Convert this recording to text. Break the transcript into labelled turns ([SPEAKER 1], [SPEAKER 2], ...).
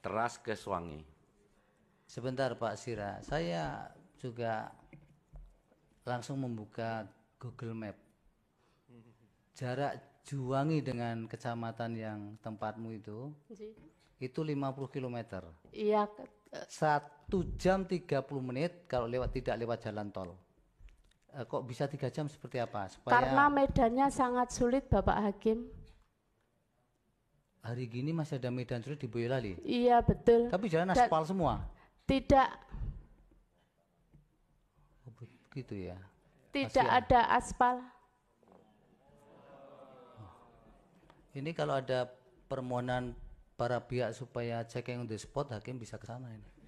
[SPEAKER 1] teras ke suangi. Sebentar Pak Sira, saya juga langsung membuka Google Map. Jarak Juwangi dengan kecamatan yang tempatmu itu, Ji. itu 50 km. Iya. Satu jam 30 menit kalau lewat tidak lewat jalan tol. Eh, kok bisa tiga jam seperti apa? Supaya... Karena
[SPEAKER 2] medannya sangat sulit Bapak Hakim
[SPEAKER 1] hari gini masih ada medan terus di Boyolali. Iya
[SPEAKER 2] betul. Tapi jalan aspal semua. Tidak.
[SPEAKER 1] Gitu ya. Tidak Masian. ada aspal. Oh. Ini kalau ada permohonan para pihak supaya cek yang di spot, hakim bisa ke sana ini.